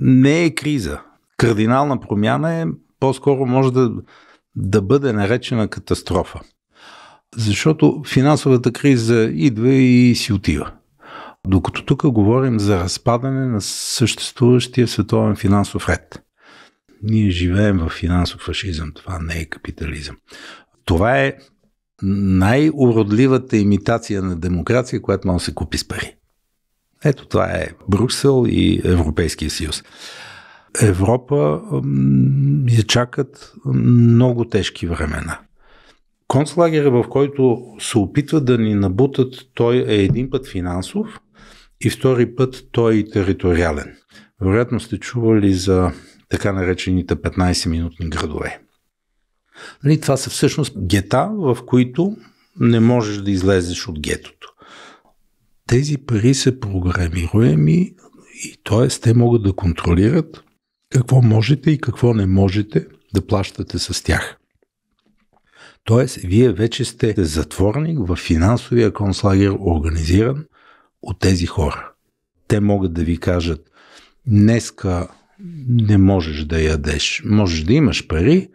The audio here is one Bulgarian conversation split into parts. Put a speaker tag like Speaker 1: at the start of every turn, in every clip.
Speaker 1: не е криза. Кардинална промяна е, по-скоро може да, да бъде наречена катастрофа. Защото финансовата криза идва и си отива. Докато тук говорим за разпадане на съществуващия световен финансов ред. Ние живеем в финансов фашизъм, това не е капитализъм. Това е най-уродливата имитация на демокрация, която може да се купи с пари. Ето това е Брюксел и Европейския съюз. Европа м- я чакат много тежки времена. Концлагерът, в който се опитват да ни набутат, той е един път финансов и втори път той е териториален. Вероятно сте чували за така наречените 15-минутни градове. Нали, това са всъщност гета, в които не можеш да излезеш от гетото тези пари са програмируеми и т.е. те могат да контролират какво можете и какво не можете да плащате с тях. Тоест, вие вече сте затворник в финансовия концлагер, организиран от тези хора. Те могат да ви кажат, днеска не можеш да ядеш. Можеш да имаш пари,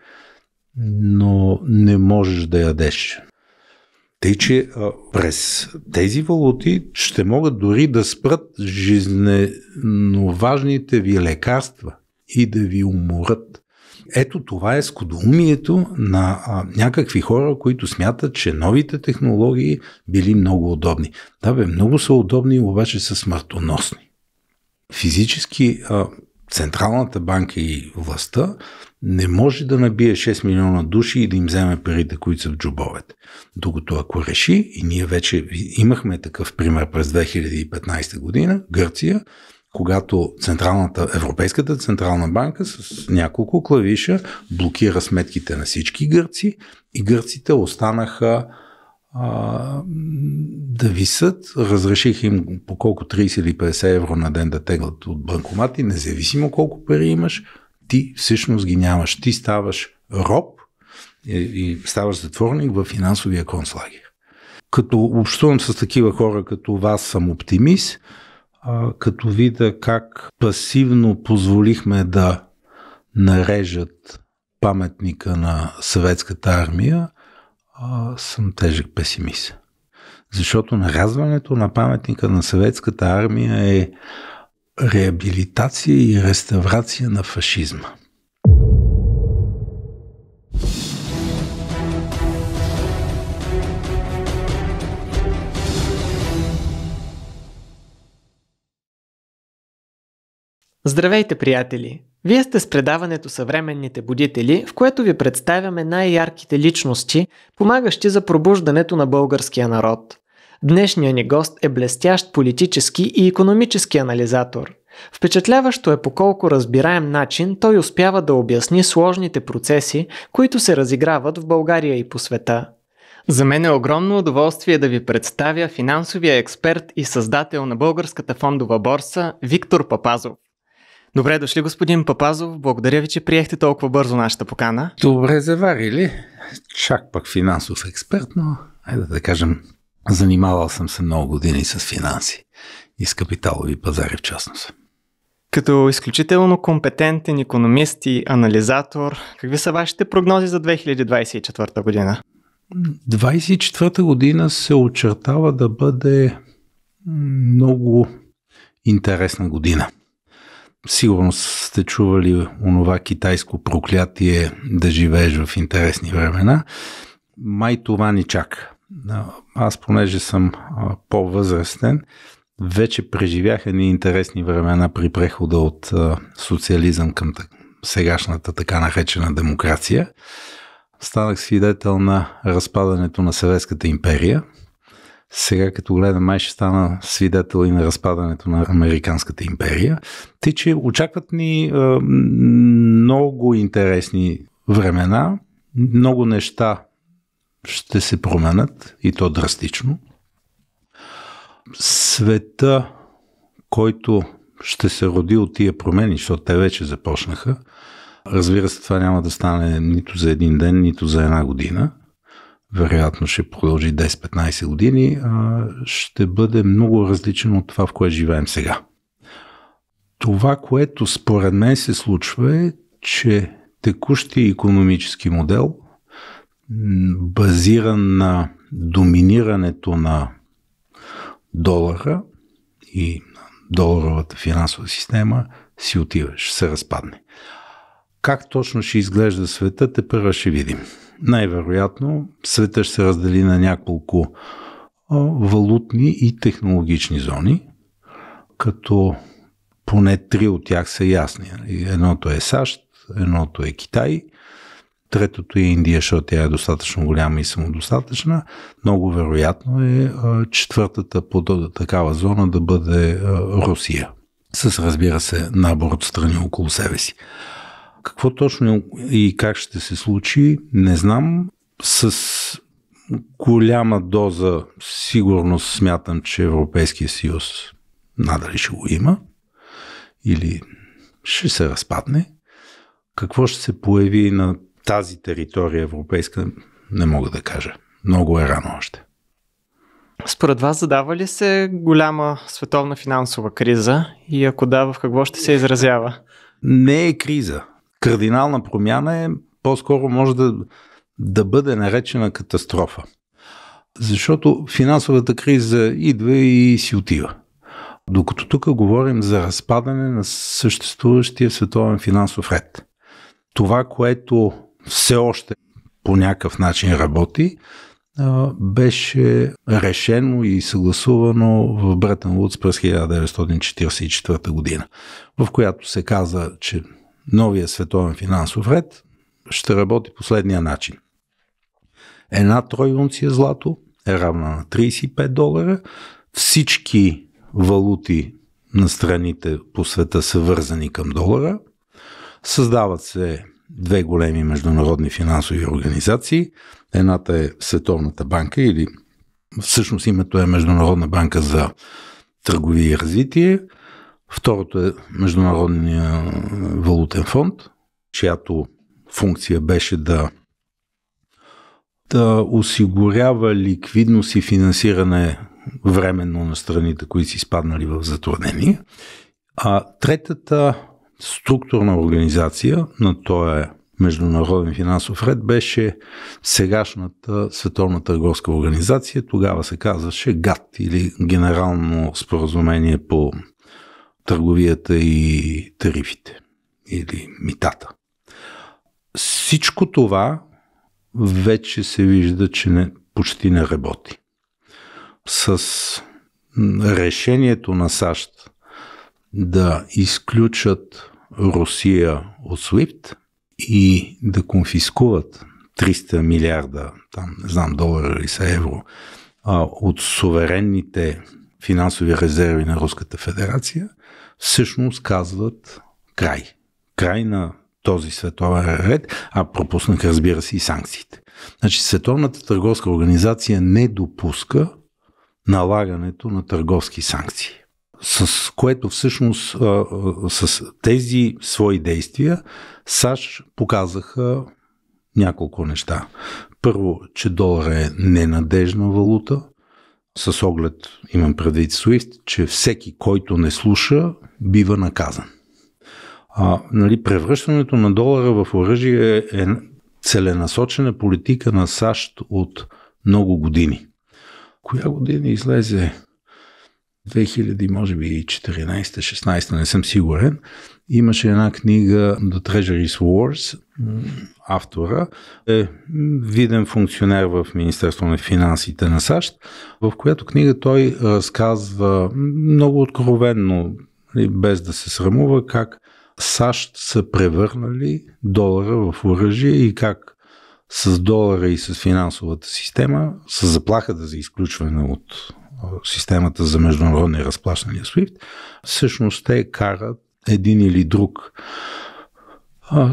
Speaker 1: но не можеш да ядеш. Тъй, че а, през тези валути ще могат дори да спрат важните ви лекарства и да ви уморят. Ето това е скудоумието на а, някакви хора, които смятат, че новите технологии били много удобни. Да, бе, много са удобни, обаче са смъртоносни. Физически а, Централната банка и властта не може да набие 6 милиона души и да им вземе парите, които са в джобовете. Докато ако реши, и ние вече имахме такъв пример през 2015 година, Гърция, когато Централната, Европейската Централна банка с няколко клавиша блокира сметките на всички гърци и гърците останаха а, да висят. Разреших им по колко 30 или 50 евро на ден да теглят от банкомати, независимо колко пари имаш, ти всъщност ги нямаш. Ти ставаш роб и, и ставаш затворник в финансовия концлагер. Като общувам с такива хора като вас, съм оптимист, а, като видя как пасивно позволихме да нарежат паметника на съветската армия, а, съм тежък песимист. Защото нарязването на паметника на съветската армия е реабилитация и реставрация на фашизма.
Speaker 2: Здравейте, приятели! Вие сте с предаването Съвременните будители, в което ви представяме най-ярките личности, помагащи за пробуждането на българския народ – Днешният ни гост е блестящ политически и економически анализатор. Впечатляващо е по колко разбираем начин той успява да обясни сложните процеси, които се разиграват в България и по света. За мен е огромно удоволствие да ви представя финансовия експерт и създател на Българската фондова борса Виктор Папазов. Добре дошли, господин Папазов. Благодаря ви, че приехте толкова бързо нашата покана. Добре заварили.
Speaker 1: Чак пък финансов експерт, но айде да кажем Занимавал съм се много години с финанси и с капиталови пазари в частност.
Speaker 2: Като изключително компетентен економист и анализатор, какви са вашите прогнози за 2024 година?
Speaker 1: 2024 година се очертава да бъде много интересна година. Сигурно сте чували онова китайско проклятие да живееш в интересни времена. Май това ни чака аз понеже съм по-възрастен, вече преживях едни интересни времена при прехода от социализъм към сегашната така наречена демокрация. Станах свидетел на разпадането на Съветската империя. Сега като гледам, май ще стана свидетел и на разпадането на Американската империя. Тъй, че очакват ни много интересни времена, много неща ще се променят и то драстично. Света, който ще се роди от тия промени, защото те вече започнаха, разбира се, това няма да стане нито за един ден, нито за една година. Вероятно ще продължи 10-15 години. А ще бъде много различен от това, в което живеем сега. Това, което според мен се случва е, че текущия економически модел – базиран на доминирането на долара и доларовата финансова система, си отиваш, ще се разпадне. Как точно ще изглежда света, те първа ще видим. Най-вероятно света ще се раздели на няколко валутни и технологични зони, като поне три от тях са ясни. Нали? Едното е САЩ, едното е Китай – Третото е Индия, защото тя е достатъчно голяма и самодостатъчна. Много вероятно е четвъртата под такава зона да бъде Русия. С, разбира се, набор от страни около себе си. Какво точно и как ще се случи, не знам. С голяма доза сигурност смятам, че Европейския съюз надали ще го има или ще се разпадне. Какво ще се появи на тази територия европейска, не мога да кажа. Много е рано още.
Speaker 2: Според вас задава ли се голяма световна финансова криза и ако да, в какво ще се изразява? Не е криза. Кардинална промяна е по-скоро може да,
Speaker 1: да бъде наречена катастрофа. Защото финансовата криза идва и си отива. Докато тук говорим за разпадане на съществуващия световен финансов ред. Това, което все още по някакъв начин работи, беше решено и съгласувано в Бретън Вудс през 1944 година, в която се каза, че новия световен финансов ред ще работи последния начин. Една тройунция злато е равна на 35 долара, всички валути на страните по света са вързани към долара, създават се две големи международни финансови организации. Едната е Световната банка или всъщност името е Международна банка за търговия и развитие. Второто е Международния валутен фонд, чиято функция беше да, да осигурява ликвидност и финансиране временно на страните, които си изпаднали в затруднение. А третата структурна организация на този е международен финансов ред беше сегашната Световна търговска организация. Тогава се казваше ГАТ или Генерално споразумение по търговията и тарифите или митата. Всичко това вече се вижда, че не, почти не работи. С решението на САЩ да изключат Русия от SWIFT и да конфискуват 300 милиарда, там не знам долара или са евро, а, от суверенните финансови резерви на Руската федерация, всъщност казват край. Край на този световен ред, а пропуснах, разбира се, и санкциите. Значи Световната търговска организация не допуска налагането на търговски санкции с което всъщност с тези свои действия САЩ показаха няколко неща. Първо, че долар е ненадежна валута, с оглед, имам предвид SWIFT, че всеки, който не слуша, бива наказан. А, нали, превръщането на долара в оръжие е целенасочена политика на САЩ от много години. Коя година излезе 2000, може би 14-16, не съм сигурен, имаше една книга The Treasury's Wars, автора е виден функционер в Министерство на финансите на САЩ, в която книга той разказва много откровенно, нали, без да се срамува, как САЩ са превърнали долара в оръжие и как с долара и с финансовата система, с заплахата за изключване от системата за международни разплащания SWIFT, всъщност те карат един или друг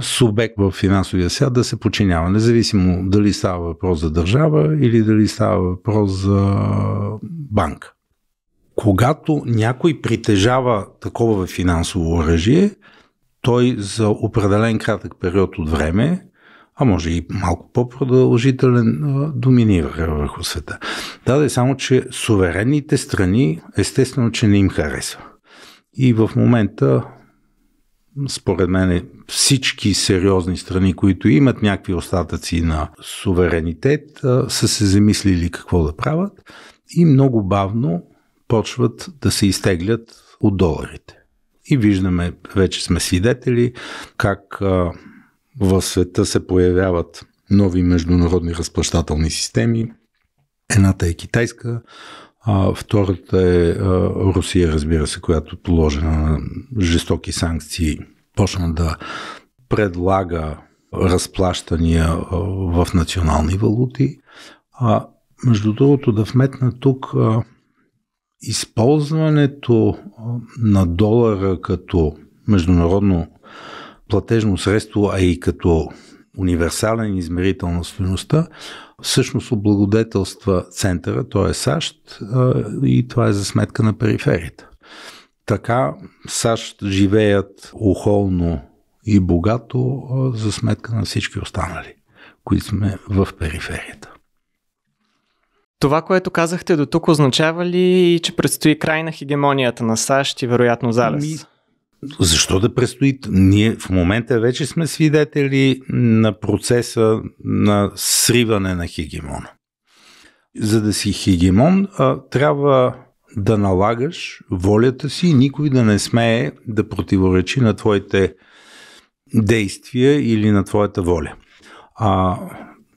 Speaker 1: субект в финансовия свят да се подчинява, независимо дали става въпрос за държава или дали става въпрос за банка. Когато някой притежава такова финансово оръжие, той за определен кратък период от време а може и малко по-продължителен, доминираха върху света. Да, да е само, че суверенните страни, естествено, че не им харесва. И в момента, според мен, всички сериозни страни, които имат някакви остатъци на суверенитет, са се замислили какво да правят и много бавно почват да се изтеглят от доларите. И виждаме, вече сме свидетели, как в света се появяват нови международни разплащателни системи. Едната е китайска, а втората е Русия, разбира се, която положена на жестоки санкции, почна да предлага разплащания в национални валути. А, между другото, да вметна тук използването на долара като международно платежно средство, а и като универсален измерител на стоеността, всъщност облагодетелства центъра, т.е. САЩ, и това е за сметка на периферията. Така САЩ живеят охолно и богато за сметка на всички останали, които сме в
Speaker 2: периферията. Това, което казахте до тук, означава ли, че предстои край на хегемонията на САЩ и вероятно залез? Защо да предстои?
Speaker 1: Ние в момента вече сме свидетели на процеса на сриване на хегемона. За да си хегемон, трябва да налагаш волята си и никой да не смее да противоречи на твоите действия или на твоята воля. А,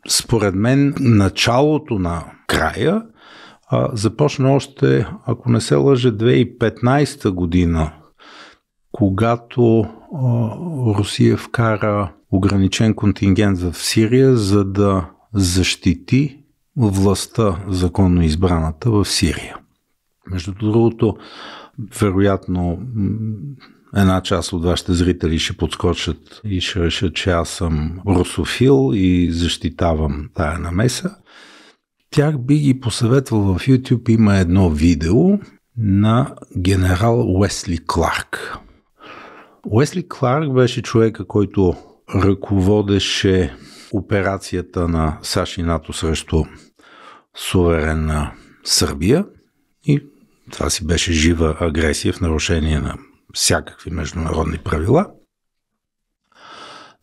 Speaker 1: според мен, началото на края а, започна още, ако не се лъже, 2015 година когато Русия вкара ограничен контингент в Сирия, за да защити властта, законно избраната в Сирия. Между другото, вероятно една част от вашите зрители ще подскочат и ще решат, че аз съм русофил и защитавам тая намеса. Тях би ги посъветвал в YouTube има едно видео на генерал Уесли Кларк. Уесли Кларк беше човека, който ръководеше операцията на САЩ и НАТО срещу суверенна Сърбия и това си беше жива агресия в нарушение на всякакви международни правила.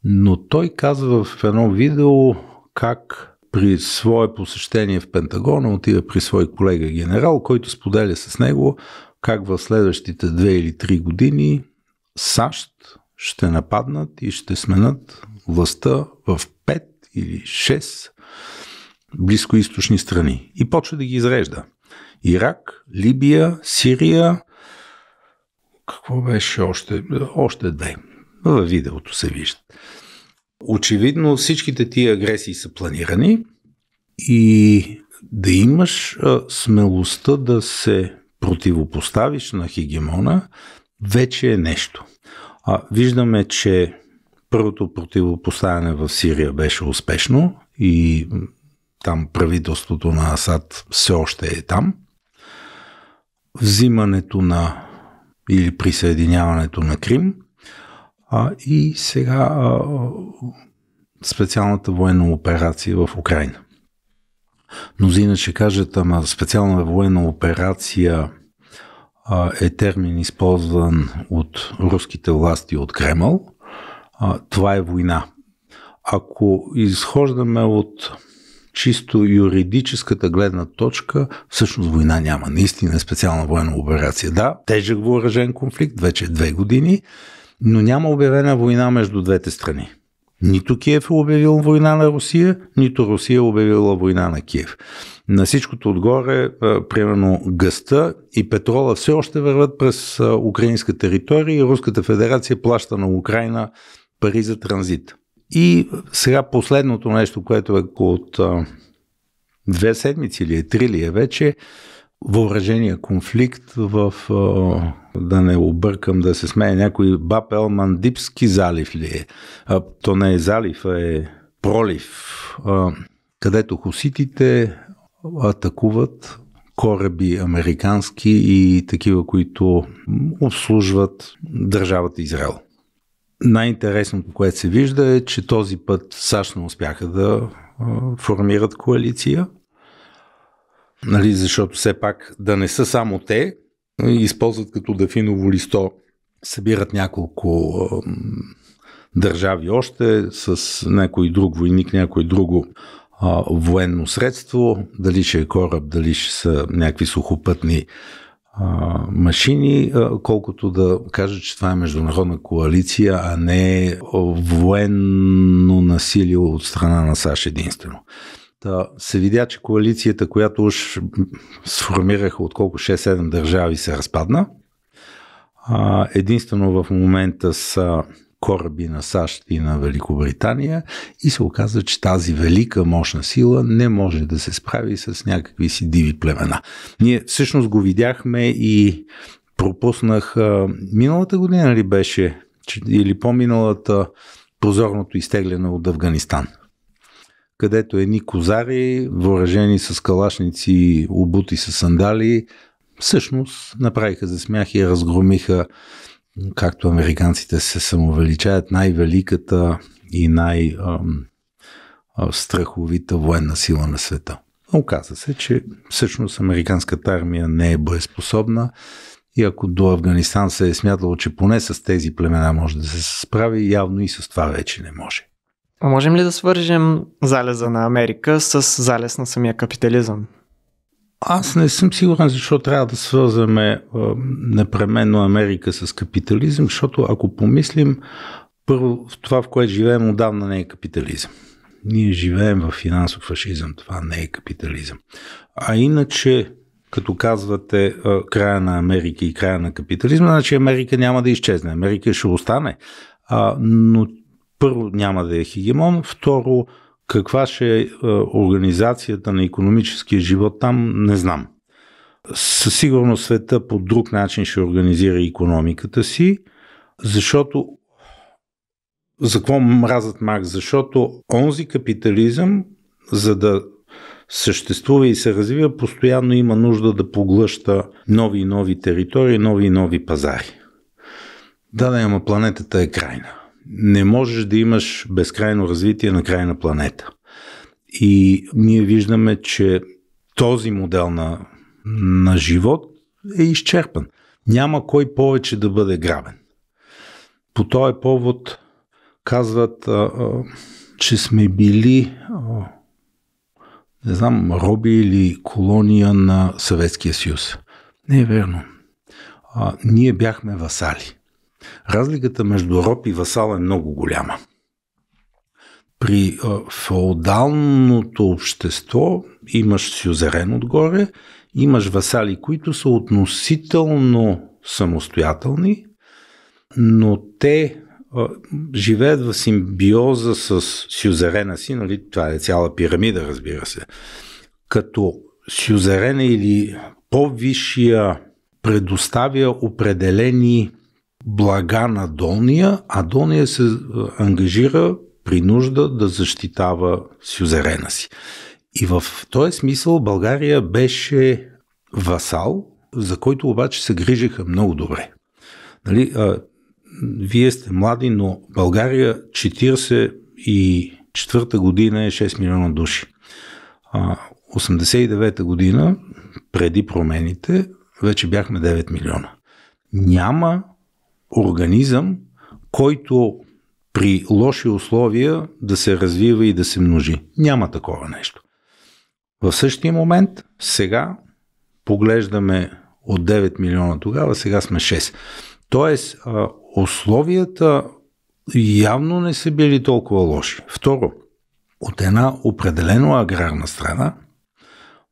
Speaker 1: Но той казва в едно видео как при свое посещение в Пентагона отива при свой колега генерал, който споделя с него как в следващите две или три години САЩ ще нападнат и ще сменят властта в 5 или 6 близкоисточни страни. И почва да ги изрежда. Ирак, Либия, Сирия, какво беше още? Още две. Във видеото се вижда. Очевидно всичките ти агресии са планирани и да имаш смелостта да се противопоставиш на хегемона вече е нещо. А, виждаме, че първото противопоставяне в Сирия беше успешно и там правителството на Асад все още е там. Взимането на или присъединяването на Крим а, и сега а, специалната военна операция в Украина. Мнозина ще кажат, ама специална военна операция – е термин използван от руските власти от Кремъл. Това е война. Ако изхождаме от чисто юридическата гледна точка, всъщност война няма. Наистина е специална военна операция. Да, тежък въоръжен конфликт, вече две години, но няма обявена война между двете страни. Нито Киев е обявил война на Русия, нито Русия е обявила война на Киев. На всичкото отгоре, примерно гъста и петрола все още върват през украинска територия и Руската федерация плаща на Украина пари за транзит. И сега последното нещо, което е от две седмици или е, три ли е вече, въоръжения конфликт в, да не объркам, да се смее някой Бапел Мандипски залив ли е? А, то не е залив, а е пролив, а, където хуситите атакуват кораби американски и такива, които обслужват държавата Израел. Най-интересното, което се вижда е, че този път САЩ не успяха да формират коалиция – нали, защото все пак да не са само те, използват като дафиново листо, събират няколко държави още с някой друг войник, някой друго а, военно средство, дали ще е кораб, дали ще са някакви сухопътни а, машини, а, колкото да кажа, че това е международна коалиция, а не военно насилие от страна на САЩ единствено. Та, се видя, че коалицията, която уж сформираха от колко 6-7 държави, се разпадна. А, единствено в момента са кораби на САЩ и на Великобритания и се оказа, че тази велика мощна сила не може да се справи с някакви си диви племена. Ние всъщност го видяхме и пропуснах а, миналата година ли беше, или по-миналата, позорното изтегляне от Афганистан където едни козари, въоръжени с калашници, обути с сандали, всъщност направиха за смях и разгромиха, както американците се самовеличаят, най-великата и най-страховита военна сила на света. Оказа се, че всъщност американската армия не е боеспособна и ако до Афганистан се е смятало, че поне с тези племена може да се справи, явно и с това вече не може.
Speaker 2: А можем ли да свържем залеза на Америка с залез на самия капитализъм?
Speaker 1: Аз не съм сигурен защо трябва да свързваме непременно Америка с капитализъм, защото ако помислим, първо това, в което живеем отдавна не е капитализъм. Ние живеем в финансов фашизъм, това не е капитализъм. А иначе, като казвате края на Америка и края на капитализма, значи Америка няма да изчезне. Америка ще остане. А, но първо няма да е хегемон, второ каква ще е, е организацията на економическия живот там, не знам. Със сигурност света по друг начин ще организира економиката си, защото за какво мразят Маркс? Защото онзи капитализъм, за да съществува и се развива, постоянно има нужда да поглъща нови и нови територии, нови и нови пазари. Да, да, ама планетата е крайна не можеш да имаш безкрайно развитие на крайна планета. И ние виждаме, че този модел на, на живот е изчерпан. Няма кой повече да бъде грабен. По този повод казват, а, а, че сме били, а, не знам, роби или колония на Съветския съюз. Не е верно. А, ние бяхме васали. Разликата между роб и васал е много голяма. При феодалното общество имаш сюзерен отгоре, имаш васали, които са относително самостоятелни, но те живеят в симбиоза с сюзерена си, нали? това е цяла пирамида, разбира се. Като сюзерена или по-висшия предоставя определени блага на Долния, а Долния се е, ангажира при нужда да защитава сюзерена си. И в този смисъл България беше васал, за който обаче се грижиха много добре. Нали, а, вие сте млади, но България 44 четвърта година е 6 милиона души. А, 89-та година, преди промените, вече бяхме 9 милиона. Няма организъм, който при лоши условия да се развива и да се множи. Няма такова нещо. В същия момент, сега поглеждаме от 9 милиона тогава, сега сме 6. Тоест, условията явно не са били толкова лоши. Второ, от една определено аграрна страна,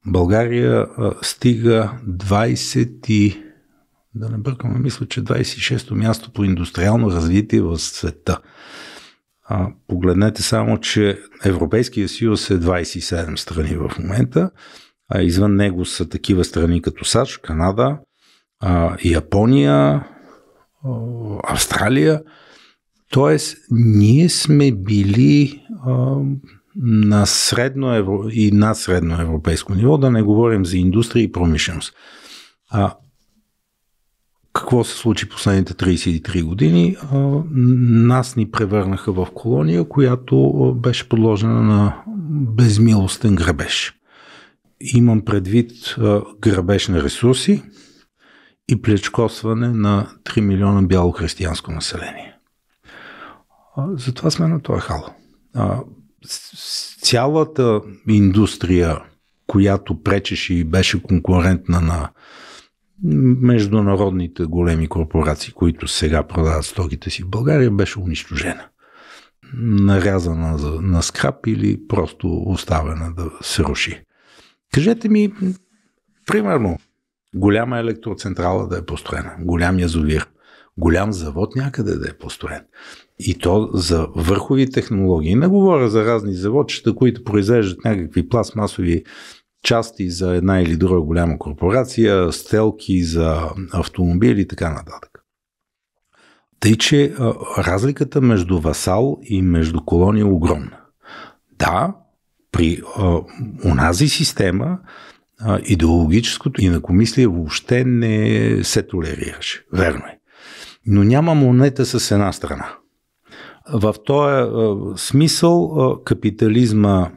Speaker 1: България стига да не бъркаме, мисля, че 26-то място по индустриално развитие в света. А, погледнете само, че Европейския съюз е 27 страни в момента, а извън него са такива страни като САЩ, Канада, а, Япония, Австралия. Тоест, ние сме били а, на средно евро... и на средно европейско ниво, да не говорим за индустрия и промишленост. А, какво се случи последните 33 години? Нас ни превърнаха в колония, която беше подложена на безмилостен грабеж. Имам предвид грабеж на ресурси и плечкосване на 3 милиона бяло християнско население. Затова сме на този хал. Цялата индустрия, която пречеше и беше конкурентна на международните големи корпорации, които сега продават стоките си в България, беше унищожена. Нарязана на скрап или просто оставена да се руши. Кажете ми, примерно, голяма електроцентрала да е построена, голям язовир, голям завод някъде да е построен. И то за върхови технологии. Не говоря за разни заводчета, които произвеждат някакви пластмасови части за една или друга голяма корпорация, стелки за автомобили и така нататък. Тъй, че разликата между васал и между колония е огромна. Да, при а, система а, идеологическото инакомислие въобще не се толерираше. Верно е. Но няма монета с една страна. В този смисъл а, капитализма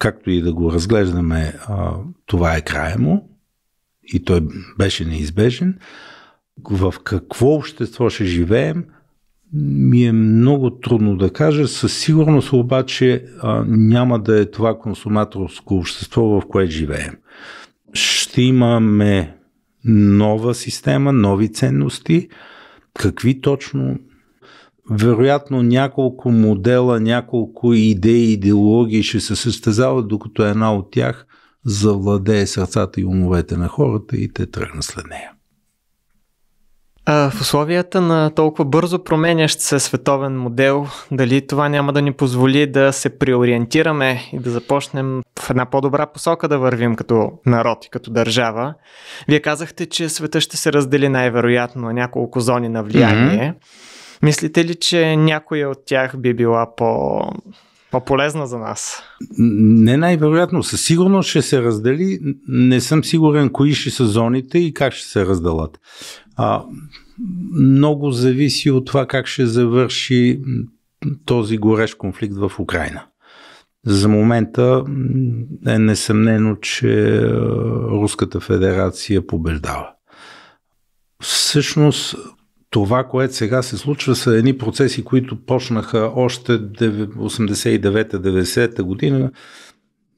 Speaker 1: както и да го разглеждаме, а, това е края му и той беше неизбежен. В какво общество ще живеем, ми е много трудно да кажа. Със сигурност обаче а, няма да е това консуматорско общество, в което живеем. Ще имаме нова система, нови ценности. Какви точно вероятно няколко модела, няколко идеи, идеологии ще се състезават, докато една от тях завладее сърцата и умовете на хората и те тръгнат след нея.
Speaker 2: А, в условията на толкова бързо променящ се световен модел, дали това няма да ни позволи да се преориентираме и да започнем в една по-добра посока да вървим като народ и като държава? Вие казахте, че света ще се раздели най-вероятно на няколко зони на влияние. Mm-hmm. Мислите ли, че някоя от тях би била по, по-полезна за нас?
Speaker 1: Не най-вероятно. Със сигурност ще се раздели. Не съм сигурен кои ще са зоните и как ще се разделят. А, много зависи от това как ще завърши този горещ конфликт в Украина. За момента е несъмнено, че е, Руската федерация побеждава. Всъщност, това, което сега се случва, са едни процеси, които почнаха още 89-90 та година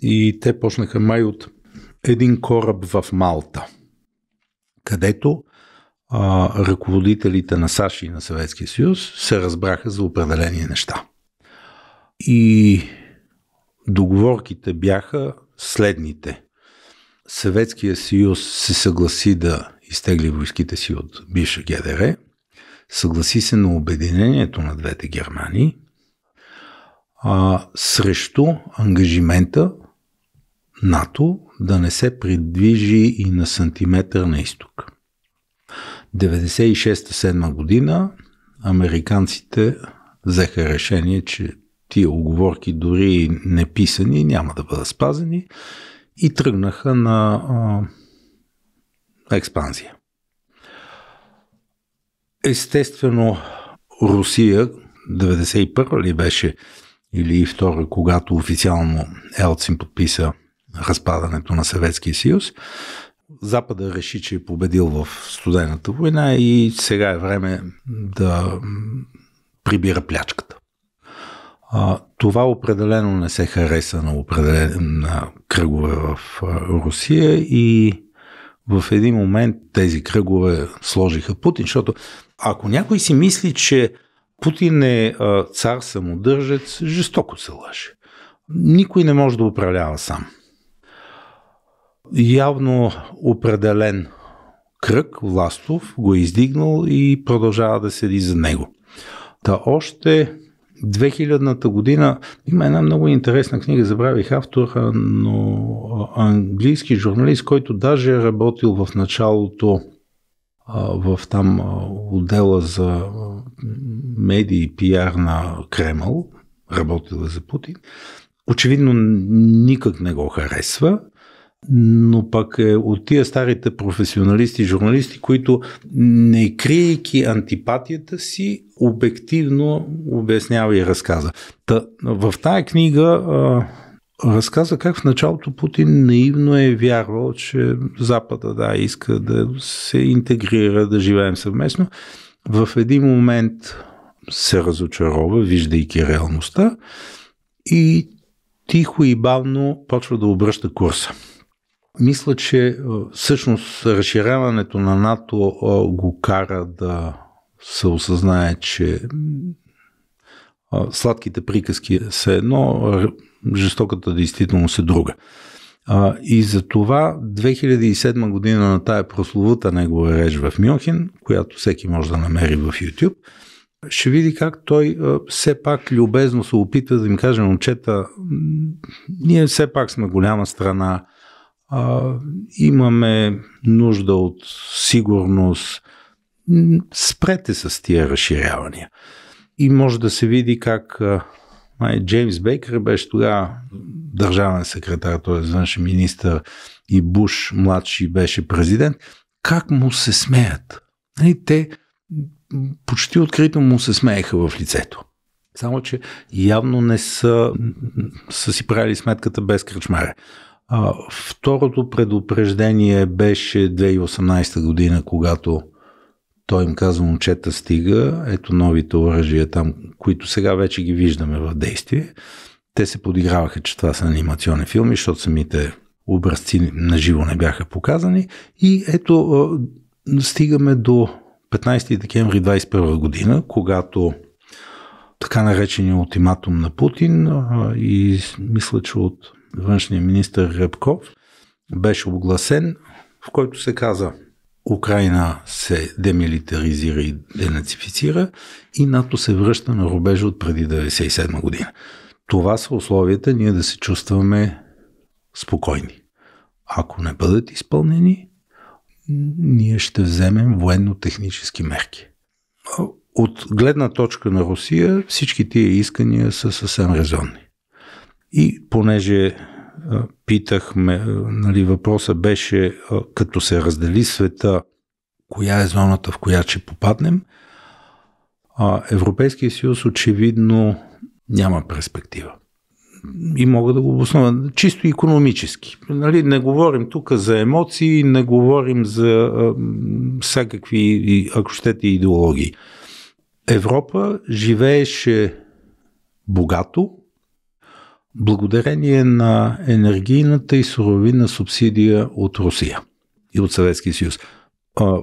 Speaker 1: и те почнаха май от един кораб в Малта, където а, ръководителите на САЩ и на Съветския съюз се разбраха за определени неща. И договорките бяха следните. Съветския съюз се съгласи да изтегли войските си от бивша ГДР – съгласи се на обединението на двете Германии а, срещу ангажимента НАТО да не се придвижи и на сантиметър на изток. 96-7 година американците взеха решение, че тия оговорки, дори неписани, няма да бъдат спазени и тръгнаха на а, експанзия. Естествено, Русия 91 ли беше или и втора, когато официално Елцин подписа разпадането на Съветския съюз, Запада реши, че е победил в студената война и сега е време да прибира плячката. А, това определено не се хареса на, на кръгове в Русия и в един момент тези кръгове сложиха Путин, защото ако някой си мисли, че Путин е цар самодържец, жестоко се лъже. Никой не може да управлява сам. Явно определен кръг властов го е издигнал и продължава да седи за него. Та още 2000-та година има една много интересна книга, забравих автора, но английски журналист, който даже е работил в началото в там отдела за медии и пиар на Кремъл, работила за Путин. Очевидно никак не го харесва, но пък е от тия старите професионалисти, журналисти, които не криейки антипатията си, обективно обяснява и разказа. Та, в тая книга разказа как в началото Путин наивно е вярвал, че Запада, да, иска да се интегрира, да живеем съвместно. В един момент се разочарова, виждайки реалността и тихо и бавно почва да обръща курса. Мисля, че е, всъщност разширяването на НАТО е, го кара да се осъзнае, че сладките приказки са едно, жестоката действителност е друга. и за това 2007 година на тая прословута негова реч в Мюнхен, която всеки може да намери в YouTube, ще види как той все пак любезно се опита да им каже, момчета, ние все пак сме голяма страна, имаме нужда от сигурност, спрете с тия разширявания и може да се види как май, Джеймс Бейкър беше тогава държавен секретар, т.е. външен министр и Буш младши беше президент, как му се смеят. И нали, те почти открито му се смееха в лицето. Само, че явно не са, са си правили сметката без кръчмаре. А, второто предупреждение беше 2018 година, когато той им казва, момчета, стига, ето новите оръжия там, които сега вече ги виждаме в действие. Те се подиграваха, че това са анимационни филми, защото самите образци на живо не бяха показани. И ето, стигаме до 15 декември 2021 година, когато така наречения ултиматум на Путин и мисля, че от външния министр Репков беше огласен, в който се каза Украина се демилитаризира и денацифицира и НАТО се връща на рубежа от преди 1997 година. Това са условията ние да се чувстваме спокойни. Ако не бъдат изпълнени, ние ще вземем военно-технически мерки. От гледна точка на Русия всички тия искания са съвсем резонни. И понеже питахме, нали, въпроса беше като се раздели света, коя е зоната, в която ще попаднем. А Европейския съюз очевидно няма перспектива. И мога да го обоснова чисто економически. Нали, не говорим тук за емоции, не говорим за а, всякакви, ако щете, идеологии. Европа живееше богато, благодарение на енергийната и суровина субсидия от Русия и от Съветския съюз.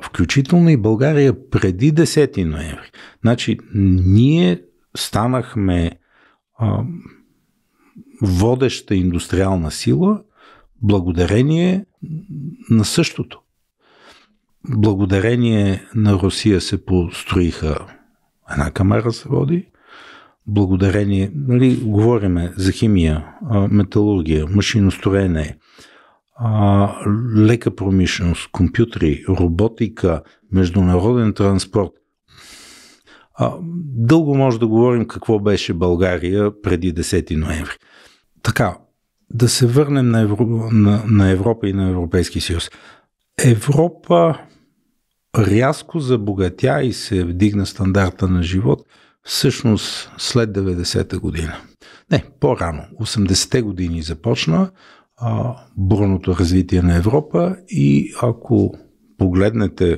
Speaker 1: Включително и България преди 10 ноември. Значи, ние станахме а, водеща индустриална сила благодарение на същото. Благодарение на Русия се построиха една камера води благодарение, нали, говориме за химия, металургия, машиностроене, лека промишленост, компютри, роботика, международен транспорт. Дълго може да говорим какво беше България преди 10 ноември. Така, да се върнем на, Евро... на, на Европа и на Европейския съюз. Европа рязко забогатя и се вдигна стандарта на живот – всъщност след 90-та година. Не, по-рано. 80-те години започна а, бурното развитие на Европа и ако погледнете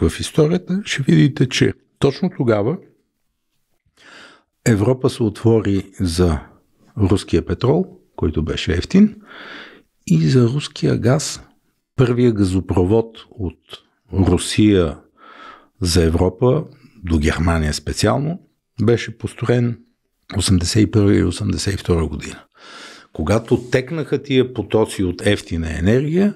Speaker 1: в историята, ще видите, че точно тогава Европа се отвори за руския петрол, който беше ефтин, и за руския газ. Първия газопровод от Русия за Европа до Германия специално беше построен 81 и 82 година. Когато текнаха тия потоци от ефтина енергия,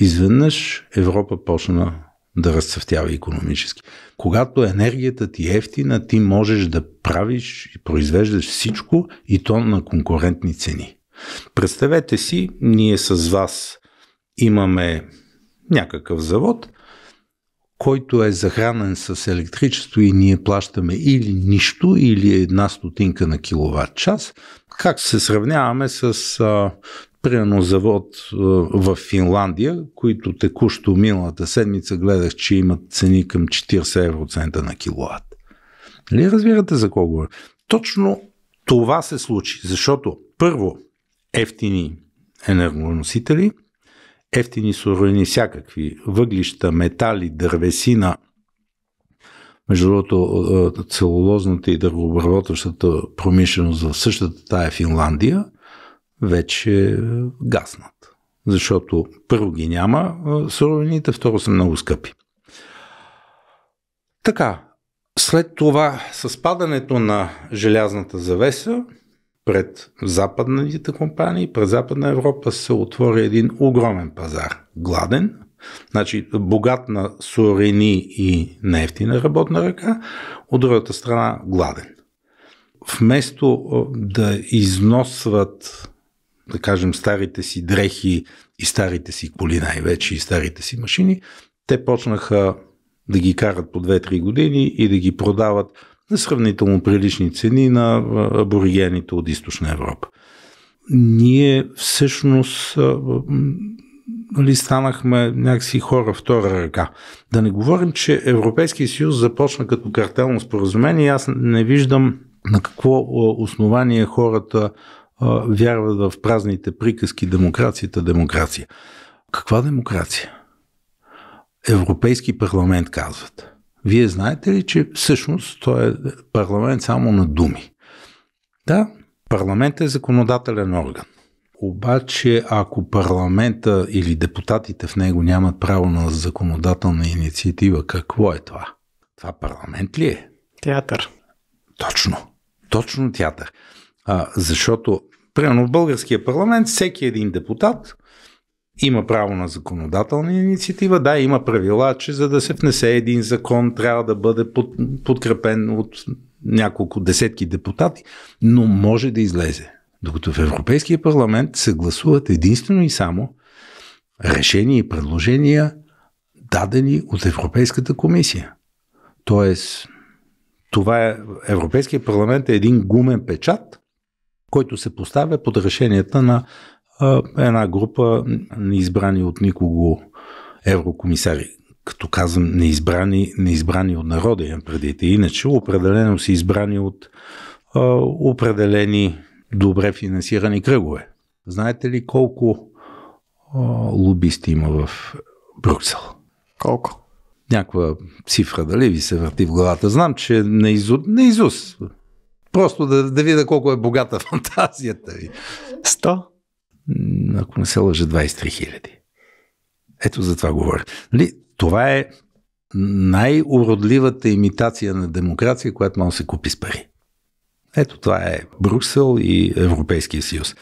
Speaker 1: изведнъж Европа почна да разцъфтява економически. Когато енергията ти е ефтина, ти можеш да правиш и произвеждаш всичко и то на конкурентни цени. Представете си, ние с вас имаме някакъв завод, който е захранен с електричество и ние плащаме или нищо, или е една стотинка на киловатт час, как се сравняваме с а, примерно завод а, в Финландия, които текущо миналата седмица гледах, че имат цени към 40 евроцента на киловатт. Нали разбирате за кого е? Точно това се случи, защото първо ефтини енергоносители, ефтини суровини, всякакви въглища, метали, дървесина. Между другото, е, е, целулозната и дървообработващата промишленост в същата тая Финландия вече е, гаснат. Защото първо ги няма суровините, второ са много скъпи. Така, след това, с падането на желязната завеса, пред западните компании, пред Западна Европа се отвори един огромен пазар. Гладен, значи богат на сурени и нефтина работна ръка, от другата страна гладен. Вместо да износват да кажем, старите си дрехи и старите си коли най-вече и старите си машини, те почнаха да ги карат по 2-3 години и да ги продават на сравнително прилични цени на аборигените от Източна Европа. Ние всъщност нали, станахме някакси хора втора ръка. Да не говорим, че Европейския съюз започна като картелно споразумение. Аз не виждам на какво основание хората вярват в празните приказки демокрацията, демокрация. Каква демокрация? Европейски парламент казват. Вие знаете ли, че всъщност той е парламент само на думи? Да, парламент е законодателен орган. Обаче, ако парламента или депутатите в него нямат право на законодателна инициатива, какво е това? Това парламент ли е? Театър. Точно. Точно театър. А, защото, примерно, в българския парламент всеки един депутат има право на законодателна инициатива, да, има правила, че за да се внесе един закон трябва да бъде под, подкрепен от няколко десетки депутати, но може да излезе. Докато в Европейския парламент се гласуват единствено и само решения и предложения, дадени от Европейската комисия. Тоест, това е, Европейския парламент е един гумен печат, който се поставя под решенията на една група неизбрани от никого еврокомисари. Като казвам неизбрани, неизбрани от народа им предите. Иначе определено са избрани от а, определени добре финансирани кръгове. Знаете ли колко а, лобисти има в Брюксел? Колко? Някаква цифра, дали ви се върти в главата? Знам, че не изус. Не изус. Просто да, да видя колко е богата фантазията ви. Сто? ако не се лъжа, 23 хиляди. Ето за това говоря. Нали? Това е най-уродливата имитация на демокрация, която може да се купи с пари. Ето това е Брюксел и Европейския съюз.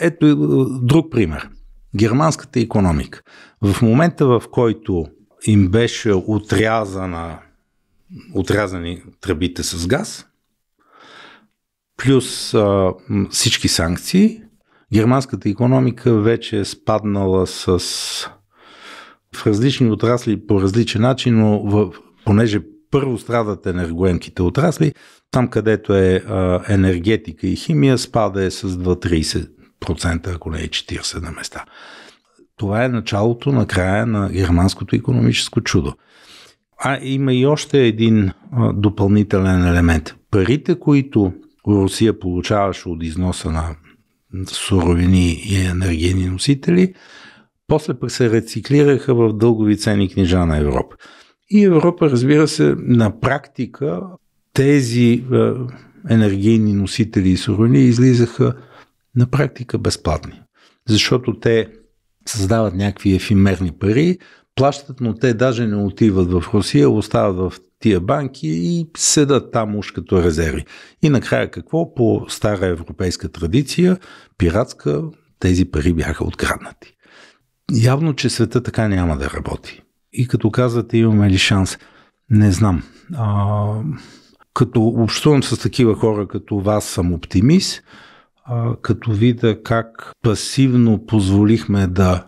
Speaker 1: Ето е, друг пример. Германската економика. В момента, в който им беше отрязана, отрязани тръбите с газ, плюс а, всички санкции, германската економика вече е спаднала с в различни отрасли по различен начин, но в, понеже първо страдат енергоемките отрасли, там където е а, енергетика и химия, спада е с 2-30%, ако не е 40 на места. Това е началото на края на германското економическо чудо. А има и още един а, допълнителен елемент. Парите, които Русия получаваше от износа на суровини и енергийни носители, после пък се рециклираха в дългови цени книжа на Европа. И Европа, разбира се, на практика тези е, енергийни носители и суровини излизаха на практика безплатни. Защото те създават някакви ефимерни пари, плащат, но те даже не отиват в Русия, остават в тия банки и седат там уж като резерви. И накрая какво? По стара европейска традиция, пиратска, тези пари бяха откраднати. Явно, че света така няма да работи. И като казвате, имаме ли шанс? Не знам. А, като общувам с такива хора като вас, съм оптимист. А, като видя как пасивно позволихме да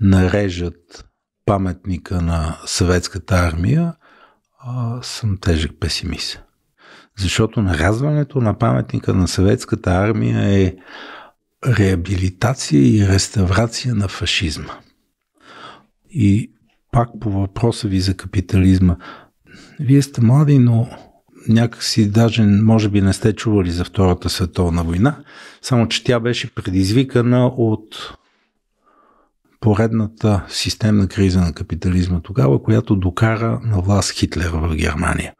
Speaker 1: нарежат паметника на съветската армия, а, съм тежък песимист. Защото нарязването на паметника на съветската армия е реабилитация и реставрация на фашизма. И пак по въпроса ви за капитализма. Вие сте млади, но някакси даже може би не сте чували за Втората световна война, само че тя беше предизвикана от поредната системна криза на капитализма тогава, която докара на власт Хитлер в Германия.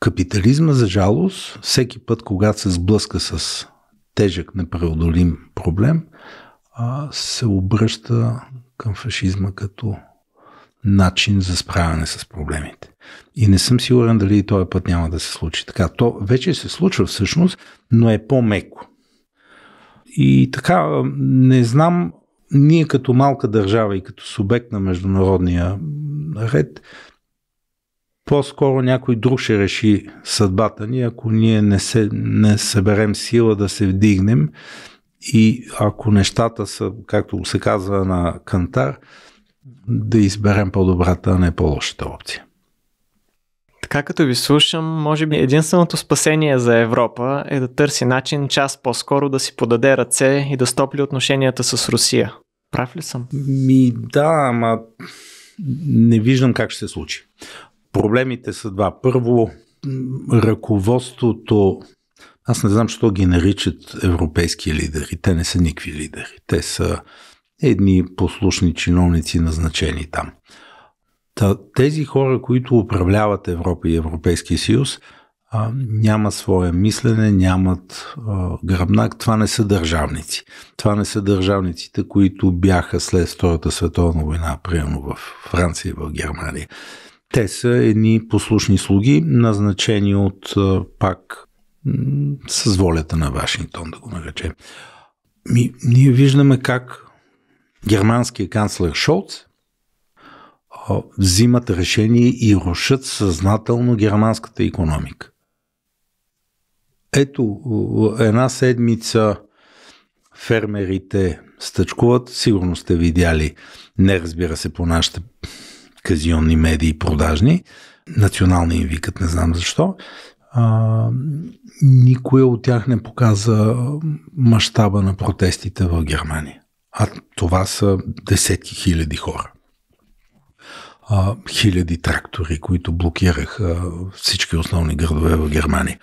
Speaker 1: Капитализма, за жалост, всеки път, когато се сблъска с тежък, непреодолим проблем, се обръща към фашизма като начин за справяне с проблемите. И не съм сигурен дали и този път няма да се случи така. То вече се случва всъщност, но е по-меко. И така, не знам ние като малка държава и като субект на международния ред, по-скоро някой друг ще реши съдбата ни, ако ние не, се, не съберем сила да се вдигнем и ако нещата са, както се казва на Кантар, да изберем по-добрата, а не по-лошата опция
Speaker 2: така като ви слушам, може би единственото спасение за Европа е да търси начин час по-скоро да си подаде ръце и да стопли отношенията с Русия.
Speaker 1: Прав ли съм? Ми да, ама не виждам как ще се случи. Проблемите са два. Първо, ръководството аз не знам, що ги наричат европейски лидери. Те не са никакви лидери. Те са едни послушни чиновници, назначени там тези хора, които управляват Европа и Европейския съюз, няма нямат свое мислене, нямат гръбнак. Това не са държавници. Това не са държавниците, които бяха след Втората световна война, примерно в Франция и в Германия. Те са едни послушни слуги, назначени от пак с волята на Вашингтон, да го наречем. Ми, ние виждаме как германският канцлер Шолц взимат решение и рушат съзнателно германската економика. Ето, една седмица фермерите стъчкуват, сигурно сте видяли, не разбира се по нашите казионни медии продажни, национални им викат, не знам защо, а, никоя от тях не показа мащаба на протестите в Германия. А това са десетки хиляди хора а, хиляди трактори, които блокираха всички основни градове в Германия.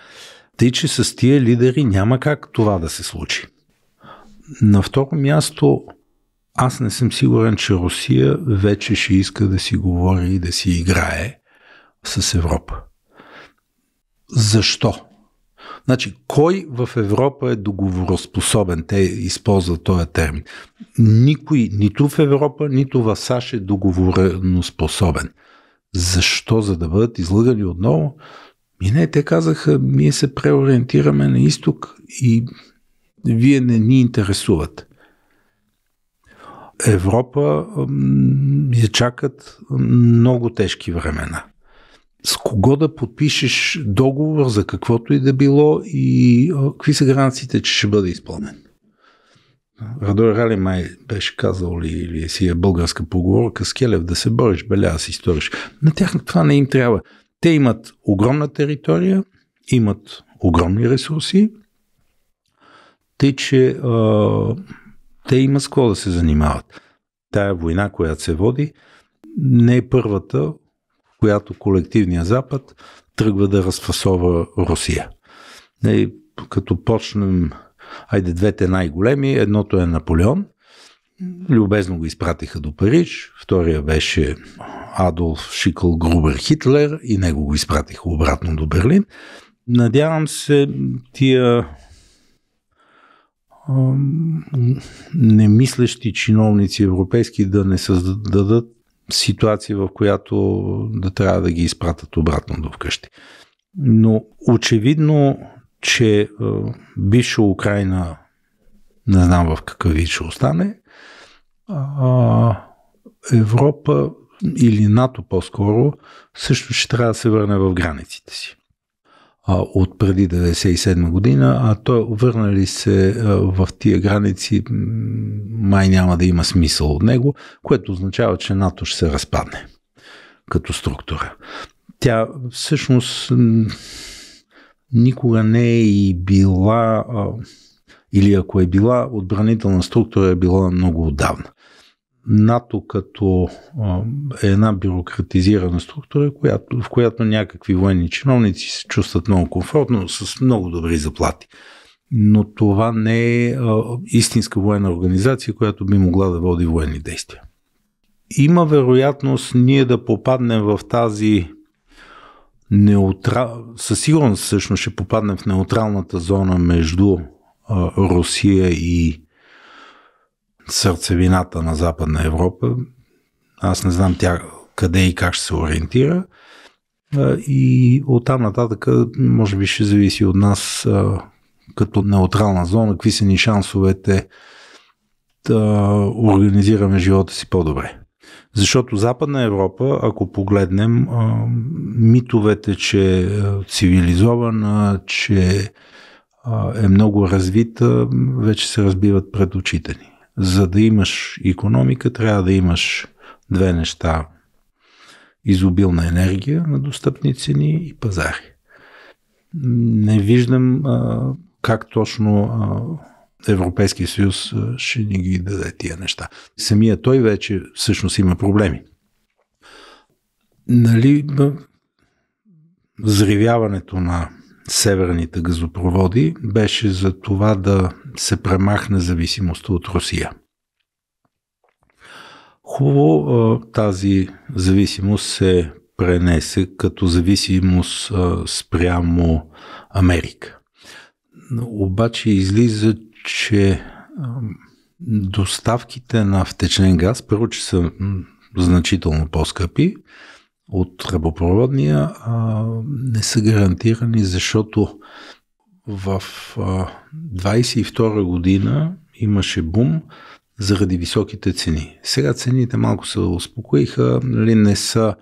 Speaker 1: Тъй, че с тия лидери няма как това да се случи. На второ място, аз не съм сигурен, че Русия вече ще иска да си говори и да си играе с Европа. Защо? Значи, кой в Европа е договороспособен? Те използват този термин. Никой, нито в Европа, нито в САЩ е договореноспособен. Защо? За да бъдат излъгани отново? И не, те казаха, ние се преориентираме на изток и вие не ни интересуват. Европа я чакат много тежки времена с кого да подпишеш договор за каквото и да било и какви са гаранциите, че ще бъде изпълнен. Радой Рали май беше казал ли, или си е българска поговорка, с Келев да се бориш, беля да си сториш. На тях това не им трябва. Те имат огромна територия, имат огромни ресурси, тъй че а, те имат с какво да се занимават. Тая война, която се води, не е първата, която колективния Запад тръгва да разфасова Русия. И като почнем, айде двете най-големи, едното е Наполеон, любезно го изпратиха до Париж, втория беше Адолф Шикъл Грубер Хитлер и него го изпратиха обратно до Берлин. Надявам се тия немислещи чиновници европейски да не създадат ситуация, в която да трябва да ги изпратят обратно до вкъщи. Но очевидно, че е, бивша Украина, не знам в какъв вид ще остане, а, Европа или НАТО по-скоро също ще трябва да се върне в границите си от преди 97 година, а то върнали се в тия граници, май няма да има смисъл от него, което означава, че НАТО ще се разпадне като структура. Тя всъщност никога не е и била, или ако е била отбранителна структура, е била много отдавна. НАТО като а, е една бюрократизирана структура, която, в която някакви военни чиновници се чувстват много комфортно, с много добри заплати. Но това не е а, истинска военна организация, която би могла да води военни действия. Има вероятност ние да попаднем в тази неутра... със сигурност всъщност ще попаднем в неутралната зона между а, Русия и сърцевината на Западна Европа. Аз не знам тя къде и как ще се ориентира. И оттам нататък, може би ще зависи от нас като неутрална зона, какви са ни шансовете да организираме живота си по-добре. Защото Западна Европа, ако погледнем, митовете, че е цивилизована, че е много развита, вече се разбиват пред очите ни за да имаш економика, трябва да имаш две неща. Изобилна енергия на достъпни цени и пазари. Не виждам а, как точно а, Европейския съюз а, ще ни ги даде тия неща. Самия той вече всъщност има проблеми. Нали, взривяването на северните газопроводи беше за това да се премахне зависимостта от Русия. Хубаво тази зависимост се пренесе като зависимост спрямо Америка. Обаче излиза, че доставките на втечнен газ, първо, че са значително по-скъпи, от ръбопроводния а, не са гарантирани, защото в 22 година имаше бум заради високите цени. Сега цените малко се успокоиха, нали, не са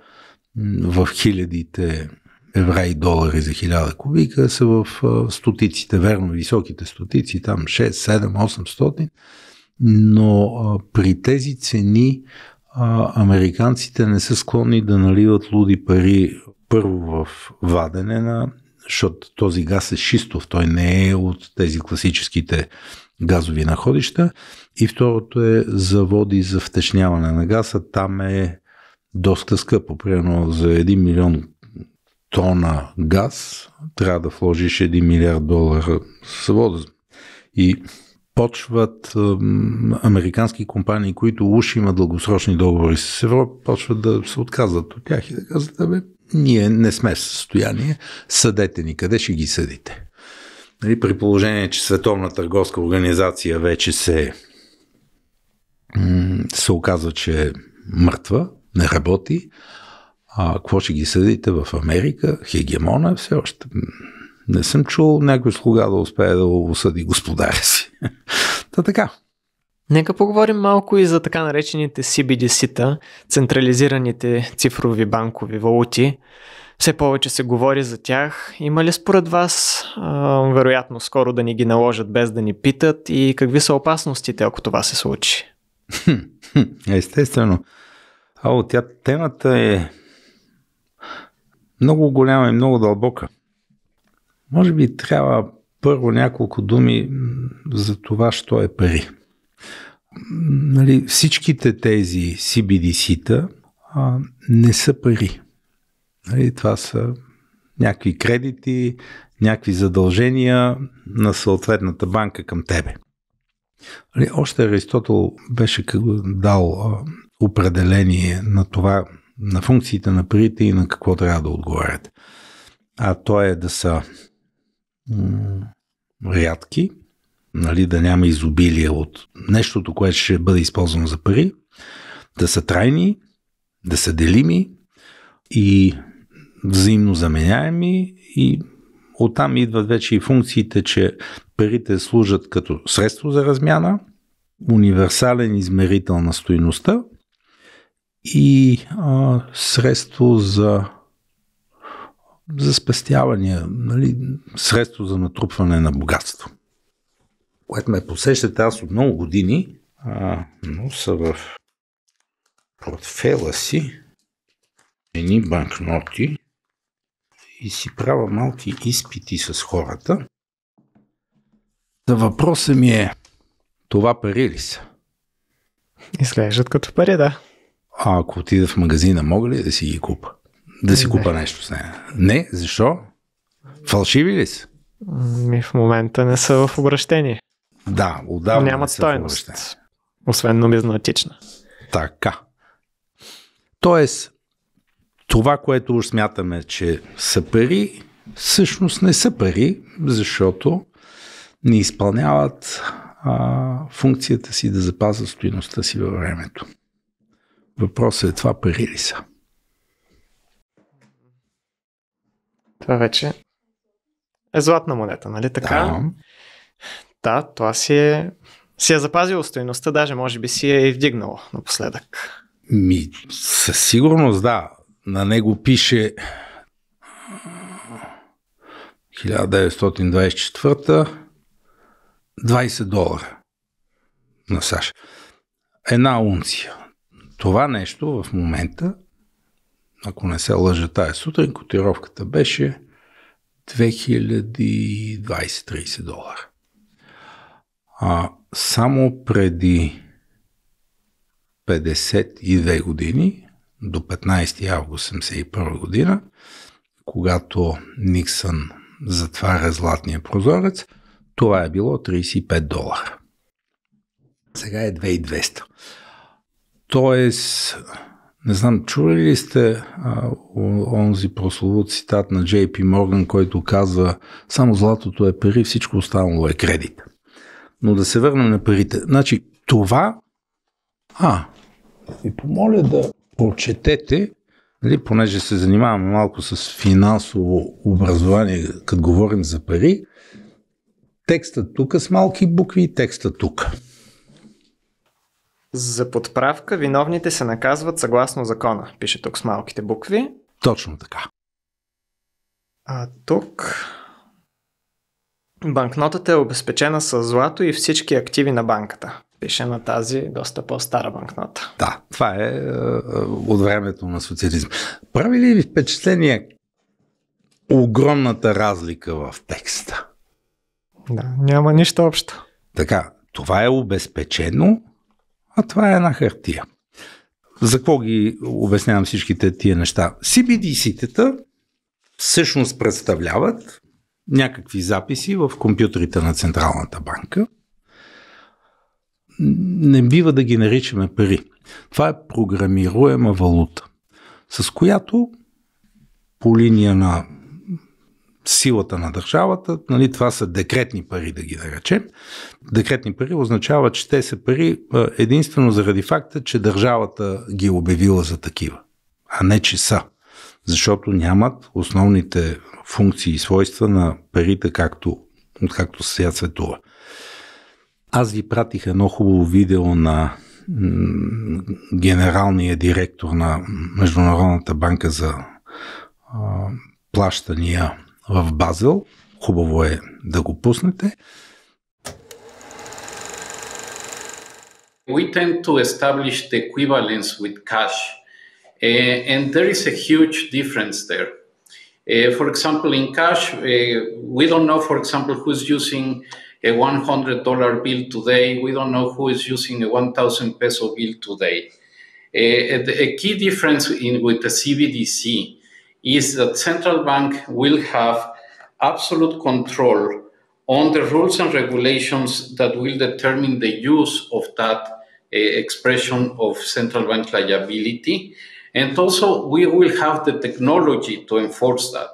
Speaker 1: в хилядите евра и долари за хиляда, кубика, са в стотиците, верно, високите стотици, там 6, 7, 800, но при тези цени а, американците не са склонни да наливат луди пари първо в вадене на, защото този газ е шистов, той не е от тези класическите газови находища. И второто е заводи за втечняване на газа. Там е доста скъпо. Примерно за 1 милион тона газ трябва да вложиш 1 милиард долара завода. И почват американски компании, които уж имат дългосрочни договори с Европа, почват да се отказват от тях и да казват, абе, ние не сме в състояние, съдете ни, къде ще ги съдите. Нали, при положение, че Световна търговска организация вече се, се оказва, че е мъртва, не работи, а какво ще ги съдите в Америка? Хегемона е все още не съм чул някой слуга да успее да осъди господаря си. Та
Speaker 2: така. Нека поговорим малко и за така наречените CBDC-та, централизираните цифрови банкови валути. Все повече се говори за тях. Има ли според вас а, вероятно скоро да ни ги наложат без да ни питат и какви са опасностите, ако това се случи?
Speaker 1: Естествено.
Speaker 2: от тя темата е
Speaker 1: много голяма и много дълбока. Може би трябва първо няколко думи за това, що е пари. Нали, всичките тези CBDC-та а, не са пари. Нали, това са някакви кредити, някакви задължения на съответната банка към тебе. Нали, още Аристотел беше дал а, определение на това, на функциите на парите и на какво трябва да отговарят. А то е да са рядки, нали, да няма изобилие от нещото, което ще бъде използвано за пари, да са трайни, да са делими и взаимно заменяеми и оттам идват вече и функциите, че парите служат като средство за размяна, универсален измерител на стоиността и а, средство за за спестявания, нали, средство за натрупване на богатство. Което ме посещате аз от много години, а, но са в портфела си едни банкноти и си правя малки изпити с хората. Да въпросът ми е, това пари ли са?
Speaker 2: Изглеждат като пари, да.
Speaker 1: А ако отида в магазина, мога ли да си ги купа? да си купа нещо с нея. Не, защо? Фалшиви ли са?
Speaker 2: Ми в момента не са в обращение. Да, отдавна Нямат не са стойност. В обращение. Освен нумизматична. Така. Тоест,
Speaker 1: това, което уж смятаме, че са пари, всъщност не са пари, защото не изпълняват а, функцията си да запазват стоиността си във времето. Въпросът е това пари ли са?
Speaker 2: Това вече е златна монета, нали така? Да, да това си е, си е запазило стоеността, даже може би си е и вдигнало напоследък.
Speaker 1: Ми, със сигурност да. На него пише 1924 20 долара на САЩ. Една унция. Това нещо в момента ако не се лъжа тая сутрин, котировката беше 2020-30 долара. А, само преди 52 години, до 15 август 1971 година, когато Никсън затваря златния прозорец, това е било 35 долара. Сега е 2200. Тоест, не знам, чули ли сте а, онзи прословут цитат на JP Морган, който казва само златото е пари, всичко останало е кредит. Но да се върнем на парите. Значи това... А, ви помоля да прочетете, нали, понеже се занимаваме малко с финансово образование, като говорим за пари,
Speaker 2: текстът тук с малки букви и текстът тук. За подправка виновните се наказват съгласно закона, пише тук с малките букви. Точно така. А тук банкнотата е обезпечена с злато и всички активи на банката. Пише на тази доста по-стара банкнота.
Speaker 1: Да, това е, е от времето на социализм. Прави ли ви впечатление огромната разлика в текста?
Speaker 2: Да, няма нищо общо.
Speaker 1: Така, това е обезпечено а това е една хартия. За какво ги обяснявам всичките тия неща? CBDC-тата всъщност представляват някакви записи в компютрите на Централната банка. Не бива да ги наричаме пари. Това е програмируема валута, с която по линия на силата на държавата. Нали, това са декретни пари, да ги наречем. Декретни пари означава, че те са пари единствено заради факта, че държавата ги е обявила за такива, а не че са. Защото нямат основните функции и свойства на парите, както, както сега светува. Аз ви пратих едно хубаво видео на генералния директор на Международната банка за плащания в Базел. Хубаво е да го пуснете. We tend to establish the equivalence with cash. Uh, and there is a huge
Speaker 2: difference there. Uh, for example, in cash, uh, we don't know, for example, who's using a $100 bill today. We don't know who is using a 1,000
Speaker 1: peso bill today. a key difference in, with the CBDC is that central bank will have absolute control on the rules and regulations that will determine the use of that uh, expression of central bank liability. And also, we will have the
Speaker 2: technology to enforce that.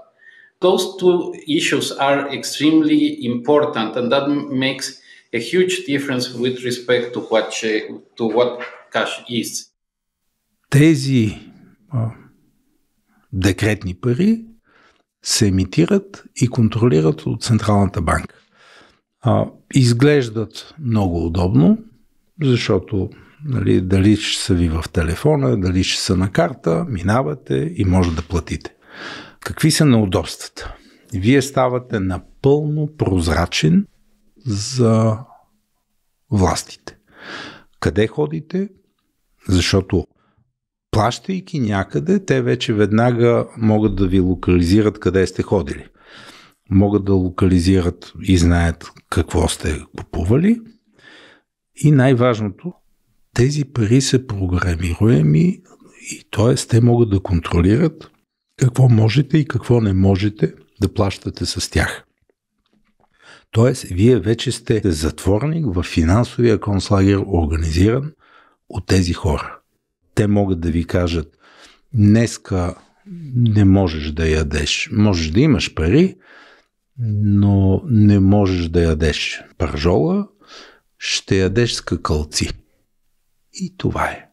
Speaker 2: Those two issues are extremely important, and that makes a huge difference with respect to what, to what cash is.
Speaker 1: Тези декретни пари се емитират и контролират от Централната банка. А, изглеждат много удобно, защото нали, дали ще са ви в телефона, дали ще са на карта, минавате и може да платите. Какви са неудобствата? Вие ставате напълно прозрачен за властите. Къде ходите? Защото плащайки някъде, те вече веднага могат да ви локализират къде сте ходили. Могат да локализират и знаят какво сте купували. И най-важното, тези пари са програмируеми и т.е. те могат да контролират какво можете и какво не можете да плащате с тях. Тоест, вие вече сте затворник в финансовия концлагер, организиран от тези хора те могат да ви кажат днеска не можеш да ядеш. Можеш да имаш пари, но не можеш да ядеш пържола, ще ядеш скакалци. И това е.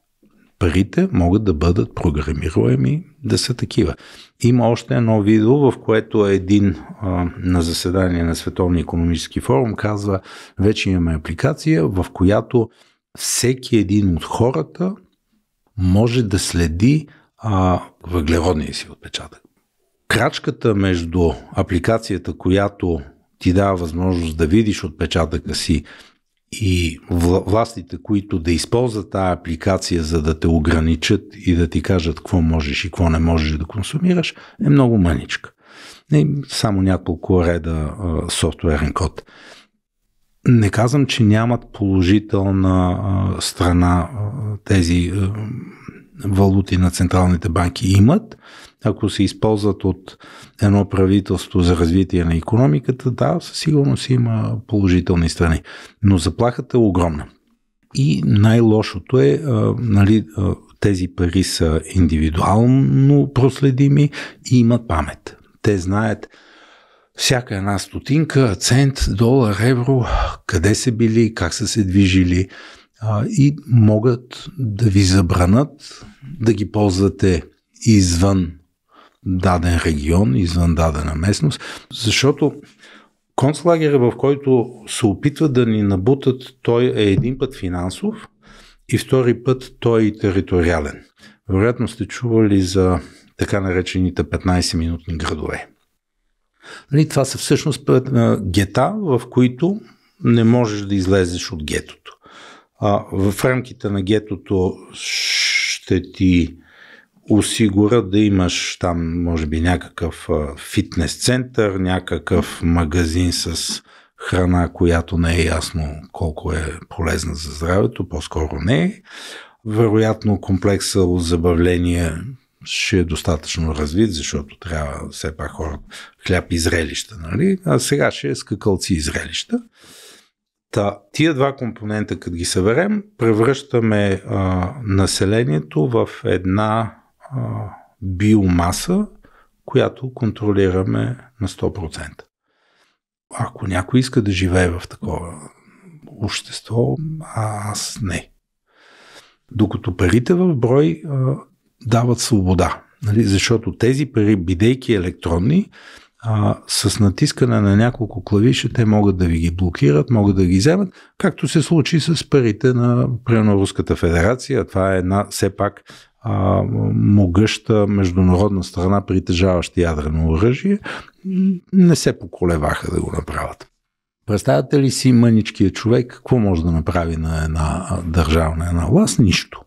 Speaker 1: Парите могат да бъдат програмируеми да са такива. Има още едно видео, в което един а, на заседание на Световния економически форум казва, вече имаме апликация, в която всеки един от хората може да следи а, въглеродния си отпечатък. Крачката между апликацията, която ти дава възможност да видиш отпечатъка си и властите, които да използват тази апликация, за да те ограничат и да ти кажат какво можеш и какво не можеш да консумираш, е много мъничка. Не, само няколко реда а, софтуерен код. Не казвам, че нямат положителна а, страна а, тези а, валути на централните банки. Имат. Ако се използват от едно правителство за развитие на економиката, да, със сигурност има положителни страни. Но заплахата е огромна. И най-лошото е, а, нали, а, тези пари са индивидуално проследими и имат памет. Те знаят всяка една стотинка, цент, долар, евро, къде са били, как са се движили и могат да ви забранат да ги ползвате извън даден регион, извън дадена местност, защото концлагерът, в който се опитват да ни набутат, той е един път финансов и втори път той е териториален. Вероятно сте чували за така наречените 15-минутни градове. Нали, това са всъщност гета, в които не можеш да излезеш от гетото. А, в рамките на гетото ще ти осигуря да имаш там, може би, някакъв фитнес център, някакъв магазин с храна, която не е ясно колко е полезна за здравето, по-скоро не е. Вероятно комплекса от забавления ще е достатъчно развит, защото трябва все пак хората хляб и зрелища, нали? а сега ще е скакалци и зрелища. Та, тия два компонента, като ги съберем, превръщаме а, населението в една а, биомаса, която контролираме на 100%. Ако някой иска да живее в такова общество, а аз не. Докато парите в брой а, дават свобода. Нали? Защото тези пари, бидейки електронни, а, с натискане на няколко клавиша те могат да ви ги блокират, могат да ги вземат, както се случи с парите на, примерно, Руската федерация. Това е една все пак а, могъща международна страна, притежаваща ядрено оръжие. Не се поколеваха да го направят. Представяте ли си мъничкият човек какво може да направи на една държавна, една власт? Нищо.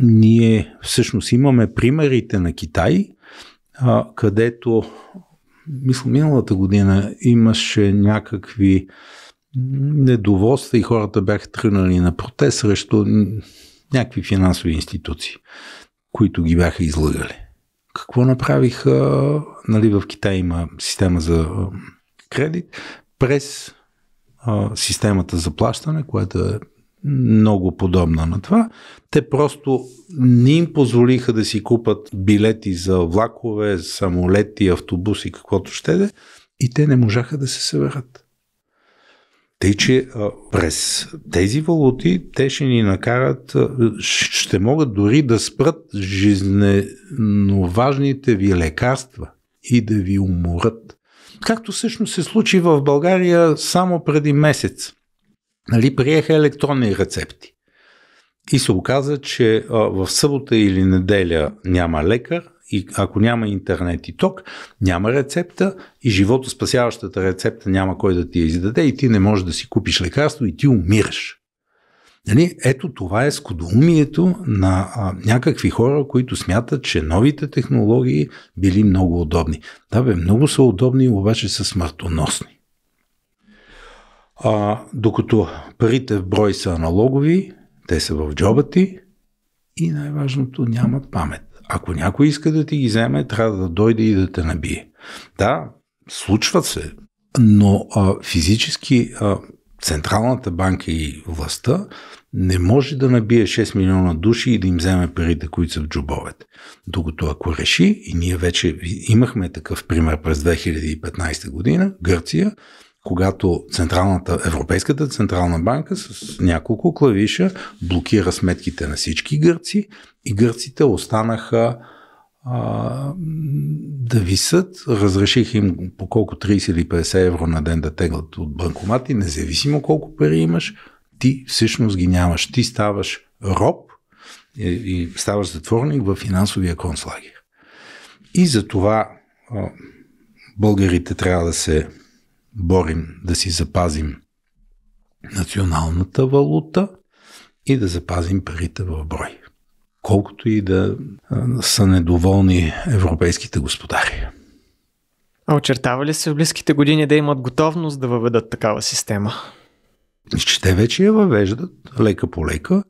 Speaker 1: Ние всъщност имаме примерите на Китай, а, където, мисля, миналата година имаше някакви недоволства и хората бяха тръгнали на протест срещу някакви финансови институции, които ги бяха излагали. Какво направиха? Нали, в Китай има система за кредит. През а, системата за плащане, която е много подобна на това. Те просто не им позволиха да си купат билети за влакове, самолети, автобуси, каквото ще де, и те не можаха да се съберат. Тъй, че през тези валути те ще ни накарат, ще могат дори да спрат важните ви лекарства и да ви уморят. Както всъщност се случи в България само преди месец нали, приеха електронни рецепти. И се оказа, че а, в събота или неделя няма лекар, и ако няма интернет и ток, няма рецепта и живото спасяващата рецепта няма кой да ти я издаде и ти не можеш да си купиш лекарство и ти умираш. Нали? Ето това е скудоумието на а, някакви хора, които смятат, че новите технологии били много удобни. Да бе, много са удобни, обаче са смъртоносни. А, докато парите в брой са аналогови, те са в джоба ти и най-важното нямат памет. Ако някой иска да ти ги вземе, трябва да дойде и да те набие. Да, случват се, но а, физически а, Централната банка и властта не може да набие 6 милиона души и да им вземе парите, които са в джобовете. Докато ако реши, и ние вече имахме такъв пример през 2015 година, Гърция, когато Централната, Европейската Централна банка с няколко клавиша блокира сметките на всички гърци и гърците останаха а, да висят. Разреших им по колко 30 или 50 евро на ден да теглят от банкомати, независимо колко пари имаш, ти всъщност ги нямаш. Ти ставаш роб и, и ставаш затворник в финансовия концлагер. И за това а, българите трябва да се борим да си запазим националната валута и да запазим парите в брой. Колкото и да са недоволни европейските господари.
Speaker 2: А очертава ли се в близките години да имат готовност да въведат такава система?
Speaker 1: Че те вече я въвеждат лека по лека,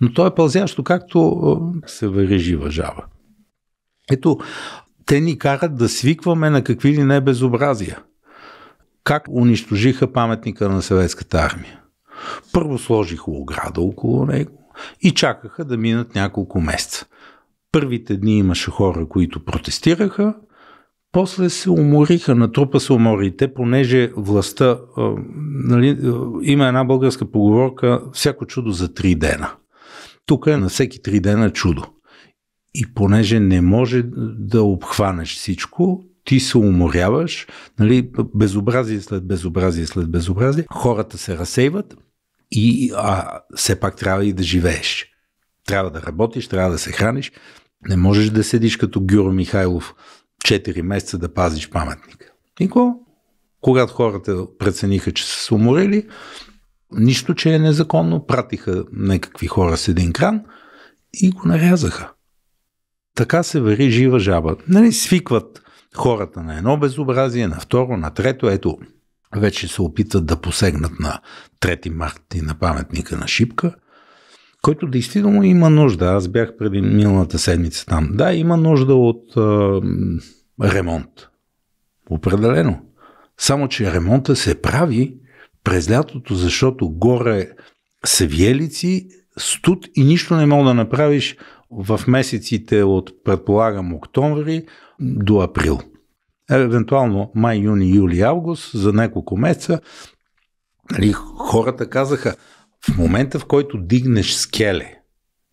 Speaker 1: но то е пълзящо както се вържи въжава. Ето, те ни карат да свикваме на какви ли не безобразия – как унищожиха паметника на съветската армия. Първо сложиха ограда около него и чакаха да минат няколко месеца. Първите дни имаше хора, които протестираха, после се умориха, натрупа се уморите, понеже властта, а, нали, има една българска поговорка, всяко чудо за три дена. Тук е на всеки три дена чудо. И понеже не може да обхванеш всичко, ти се уморяваш, нали, безобразие след безобразие след безобразие, хората се разсейват и а, все пак трябва и да живееш. Трябва да работиш, трябва да се храниш. Не можеш да седиш като Гюро Михайлов 4 месеца да пазиш паметник. Нико, когато хората прецениха, че са се уморили, нищо, че е незаконно, пратиха някакви хора с един кран и го нарязаха. Така се вари жива жаба. Нали, свикват хората на едно безобразие, на второ, на трето. Ето, вече се опитват да посегнат на 3 март и на паметника на Шипка, който действително има нужда. Аз бях преди миналата седмица там. Да, има нужда от а, ремонт. Определено. Само, че ремонта се прави през лятото, защото горе са виелици, студ и нищо не мога да направиш в месеците от, предполагам, октомври, до април. Е, евентуално май, юни, юли, август, за няколко месеца, нали, хората казаха, в момента в който дигнеш скеле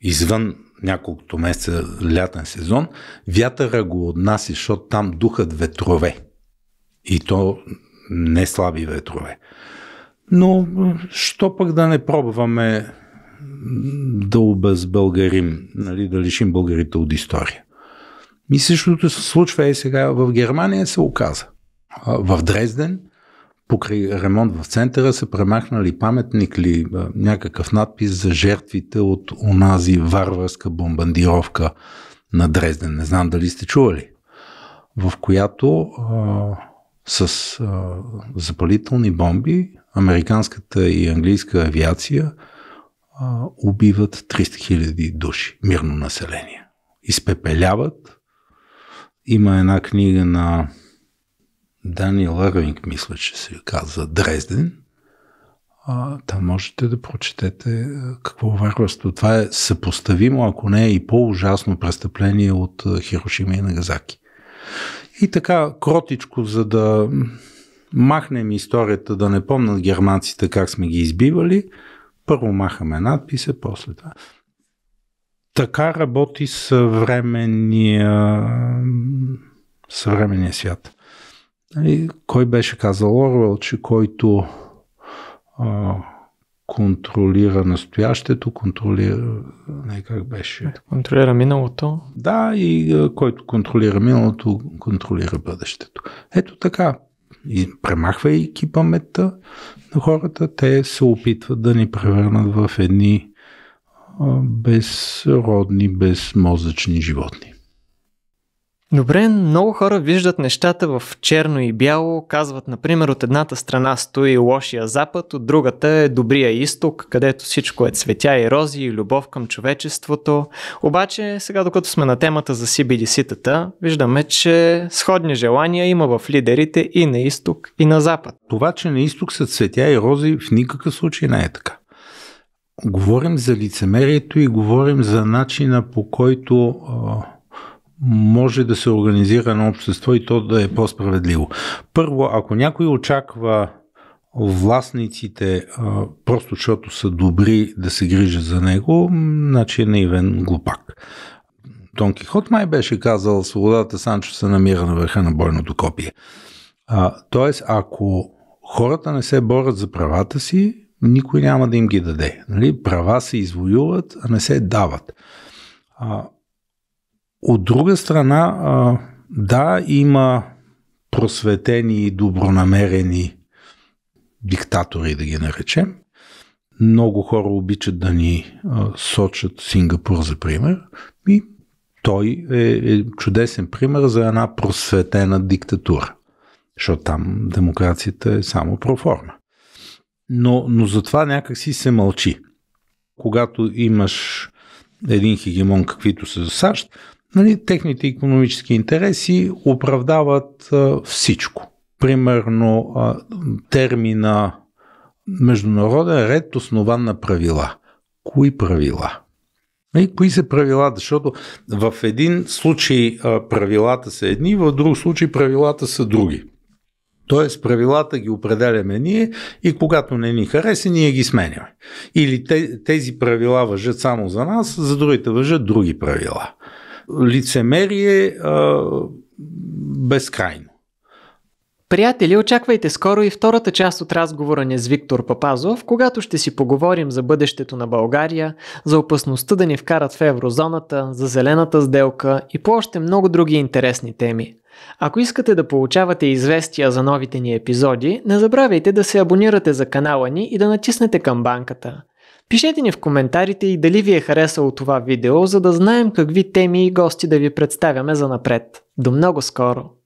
Speaker 1: извън няколкото месеца лятен сезон, вятъра го отнася, защото там духат ветрове. И то не слаби ветрове. Но, що пък да не пробваме да обезбългарим, нали, да лишим българите от история. И същото се случва и сега в Германия се оказа. В Дрезден, покрай ремонт в центъра, са премахнали паметник ли, някакъв надпис за жертвите от онази варварска бомбандировка на Дрезден. Не знам дали сте чували. В която а, с а, запалителни бомби американската и английска авиация а, убиват 300 000 души мирно население. Изпепеляват има една книга на Даниел Ервинг, мисля, че се казва Дрезден. А, там можете да прочетете какво варварство. Това е съпоставимо, ако не е и по-ужасно престъпление от Хирошима и Нагазаки. И така, кротичко, за да махнем историята, да не помнат германците как сме ги избивали, първо махаме надписа, после това. Така работи съвременния, съвременния свят. И кой беше казал Орвел, че който а, контролира настоящето, контролира.
Speaker 2: Не, как беше? Контролира миналото.
Speaker 1: Да, и а, който контролира миналото, контролира бъдещето. Ето така. И премахвайки паметта на хората, те се опитват да ни превърнат в едни Безродни, безмозъчни животни.
Speaker 2: Добре, много хора виждат нещата в черно и бяло, казват, например, от едната страна стои лошия запад, от другата е добрия изток, където всичко е цветя и рози и любов към човечеството. Обаче, сега докато сме на темата за CBDC-тата, виждаме, че сходни желания има в лидерите и на изток, и на запад. Това, че на изток са цветя и рози, в никакъв случай не е така
Speaker 1: говорим за лицемерието и говорим за начина по който може да се организира на общество и то да е по-справедливо. Първо, ако някой очаква властниците просто защото са добри да се грижат за него, значи е наивен глупак. Тон Кихот май беше казал, свободата Санчо се намира на върха на бойното копие. А, тоест, ако хората не се борят за правата си, никой няма да им ги даде. Нали? Права се извоюват, а не се дават. А, от друга страна, а, да, има просветени и добронамерени диктатори, да ги наречем. Много хора обичат да ни а, сочат Сингапур, за пример. И той е, е чудесен пример за една просветена диктатура, защото там демокрацията е само проформа но, но за това някакси се мълчи. Когато имаш един хегемон, каквито са за САЩ, нали, техните економически интереси оправдават а, всичко. Примерно а, термина международен ред, основан на правила. Кои правила? И нали, кои са правилата? Защото в един случай правилата са едни, в друг случай правилата са други. Тоест правилата ги определяме ние и когато не ни хареса, ние ги сменяме. Или тези правила въжат само за нас, за другите въжат други правила. Лицемерие а,
Speaker 2: безкрайно. Приятели, очаквайте скоро и втората част от разговора ни с Виктор Папазов, когато ще си поговорим за бъдещето на България, за опасността да ни вкарат в еврозоната, за зелената сделка и по още много други интересни теми – ако искате да получавате известия за новите ни епизоди, не забравяйте да се абонирате за канала ни и да натиснете камбанката. Пишете ни в коментарите и дали ви е харесало това видео, за да знаем какви теми и гости да ви представяме за напред. До много скоро!